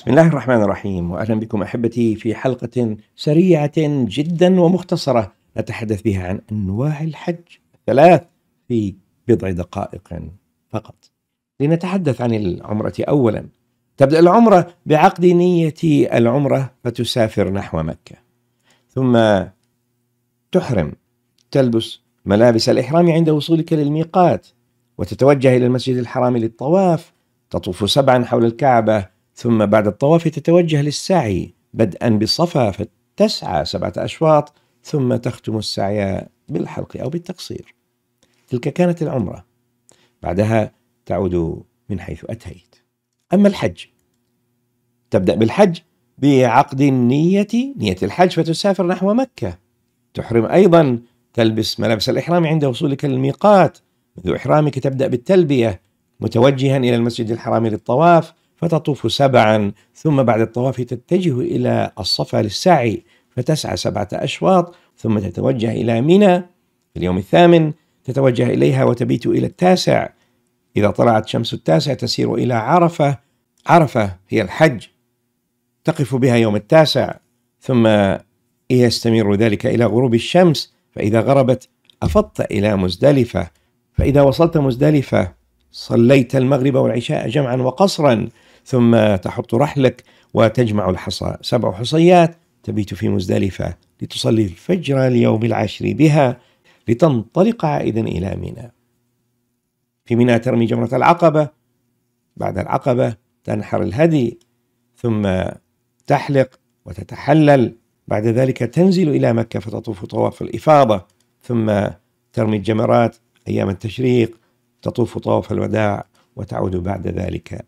بسم الله الرحمن الرحيم واهلا بكم احبتي في حلقه سريعه جدا ومختصره نتحدث بها عن انواع الحج الثلاث في بضع دقائق فقط. لنتحدث عن العمره اولا. تبدا العمره بعقد نيه العمره فتسافر نحو مكه. ثم تحرم تلبس ملابس الاحرام عند وصولك للميقات وتتوجه الى المسجد الحرام للطواف تطوف سبعا حول الكعبه ثم بعد الطواف تتوجه للسعي بدءا بصفا فتسعى سبعة أشواط ثم تختم السعي بالحلق أو بالتقصير تلك كانت العمرة بعدها تعود من حيث أتيت أما الحج تبدأ بالحج بعقد النية نية الحج فتسافر نحو مكة تحرم أيضا تلبس ملابس الإحرام عند وصولك للميقات منذ إحرامك تبدأ بالتلبية متوجها إلى المسجد الحرام للطواف فتطوف سبعا ثم بعد الطواف تتجه إلى الصفا للسعي فتسعى سبعة أشواط ثم تتوجه إلى منى في اليوم الثامن تتوجه إليها وتبيت إلى التاسع إذا طلعت شمس التاسع تسير إلى عرفة عرفة هي الحج تقف بها يوم التاسع ثم يستمر ذلك إلى غروب الشمس فإذا غربت أفضت إلى مزدلفة فإذا وصلت مزدلفة صليت المغرب والعشاء جمعا وقصرا ثم تحط رحلك وتجمع الحصى سبع حصيات تبيت في مزدلفة لتصلي الفجر ليوم العاشر بها لتنطلق عائدا إلى منى في منى ترمي جمرة العقبة بعد العقبة تنحر الهدي ثم تحلق وتتحلل بعد ذلك تنزل إلى مكة فتطوف طواف الإفاضة ثم ترمي الجمرات أيام التشريق تطوف طواف الوداع وتعود بعد ذلك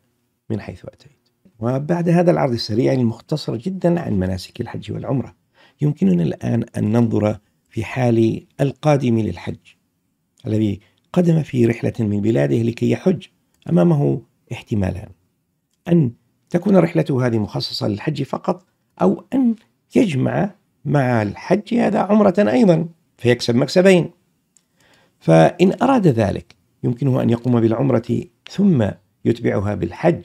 من حيث أتيت وبعد هذا العرض السريع المختصر يعني جدا عن مناسك الحج والعمرة يمكننا الآن أن ننظر في حال القادم للحج الذي قدم في رحلة من بلاده لكي يحج أمامه احتمالان أن تكون رحلته هذه مخصصة للحج فقط أو أن يجمع مع الحج هذا عمرة أيضا فيكسب مكسبين فإن أراد ذلك يمكنه أن يقوم بالعمرة ثم يتبعها بالحج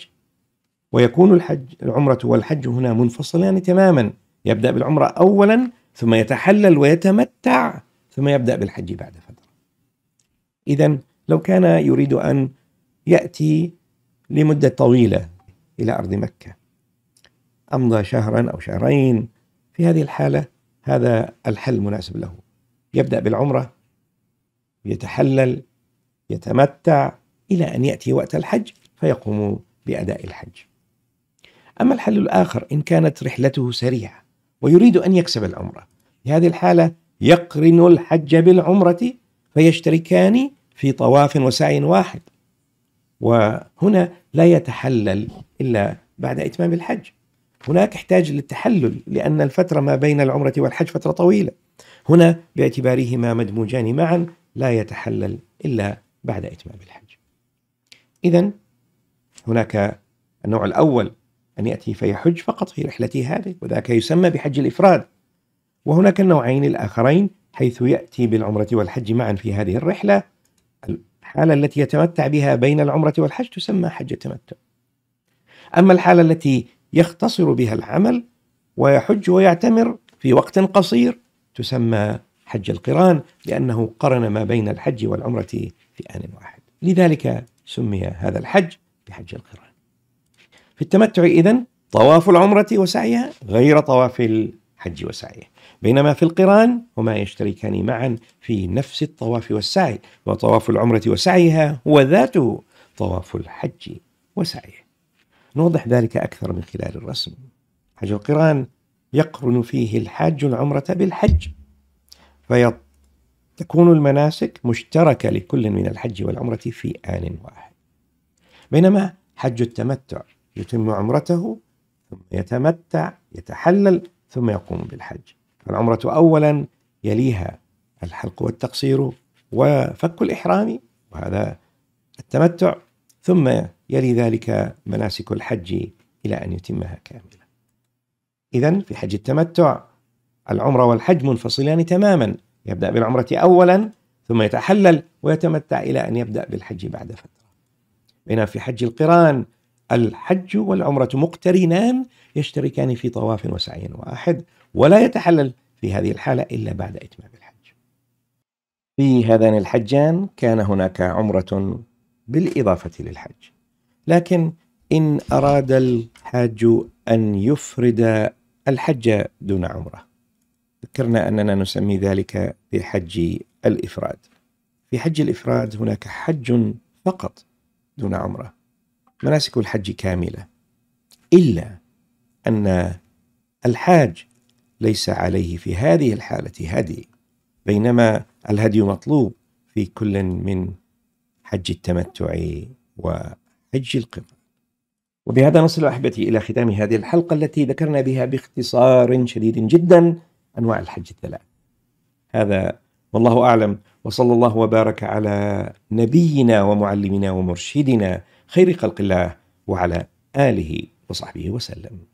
ويكون الحج العمرة والحج هنا منفصلان تماما يبدأ بالعمرة أولا ثم يتحلل ويتمتع ثم يبدأ بالحج بعد فترة إذا لو كان يريد أن يأتي لمدة طويلة إلى أرض مكة أمضى شهرا أو شهرين في هذه الحالة هذا الحل مناسب له يبدأ بالعمرة يتحلل يتمتع إلى أن يأتي وقت الحج فيقوم بأداء الحج أما الحل الآخر إن كانت رحلته سريعة ويريد أن يكسب العمرة في هذه الحالة يقرن الحج بالعمرة فيشتركان في طواف وسعي واحد وهنا لا يتحلل إلا بعد إتمام الحج هناك احتاج للتحلل لأن الفترة ما بين العمرة والحج فترة طويلة هنا باعتبارهما مدموجان معا لا يتحلل إلا بعد إتمام الحج إذا هناك النوع الأول أن يأتي فيحج فقط في رحلته هذه وذاك يسمى بحج الإفراد وهناك النوعين الآخرين حيث يأتي بالعمرة والحج معا في هذه الرحلة الحالة التي يتمتع بها بين العمرة والحج تسمى حج التمتع أما الحالة التي يختصر بها العمل ويحج ويعتمر في وقت قصير تسمى حج القران لأنه قرن ما بين الحج والعمرة في آن واحد لذلك سمي هذا الحج بحج القران في التمتع إذن طواف العمرة وسعيها غير طواف الحج وسعيه بينما في القران هما يشتركان معا في نفس الطواف والسعي وطواف العمرة وسعيها هو ذاته طواف الحج وسعيه نوضح ذلك أكثر من خلال الرسم حج القران يقرن فيه الحاج العمرة بالحج فتكون المناسك مشتركة لكل من الحج والعمرة في آن واحد بينما حج التمتع يتم عمرته ثم يتمتع يتحلل ثم يقوم بالحج فالعمرة أولا يليها الحلق والتقصير وفك الإحرام وهذا التمتع ثم يلي ذلك مناسك الحج إلى أن يتمها كاملة إذا في حج التمتع العمرة والحج منفصلان تماما يبدأ بالعمرة أولا ثم يتحلل ويتمتع إلى أن يبدأ بالحج بعد فترة بينما في حج القران الحج والعمرة مقترنان يشتركان في طواف وسعي واحد ولا يتحلل في هذه الحالة إلا بعد إتمام الحج في هذان الحجان كان هناك عمرة بالإضافة للحج لكن إن أراد الحاج أن يفرد الحج دون عمرة ذكرنا أننا نسمي ذلك بحج الإفراد في حج الإفراد هناك حج فقط دون عمرة مناسك الحج كاملة إلا أن الحاج ليس عليه في هذه الحالة هدي بينما الهدي مطلوب في كل من حج التمتع وحج القمار وبهذا نصل أحبتي إلى ختام هذه الحلقة التي ذكرنا بها باختصار شديد جدا أنواع الحج الثلاث هذا والله أعلم وصلى الله وبارك على نبينا ومعلمنا ومرشدنا خير خلق الله وعلى آله وصحبه وسلم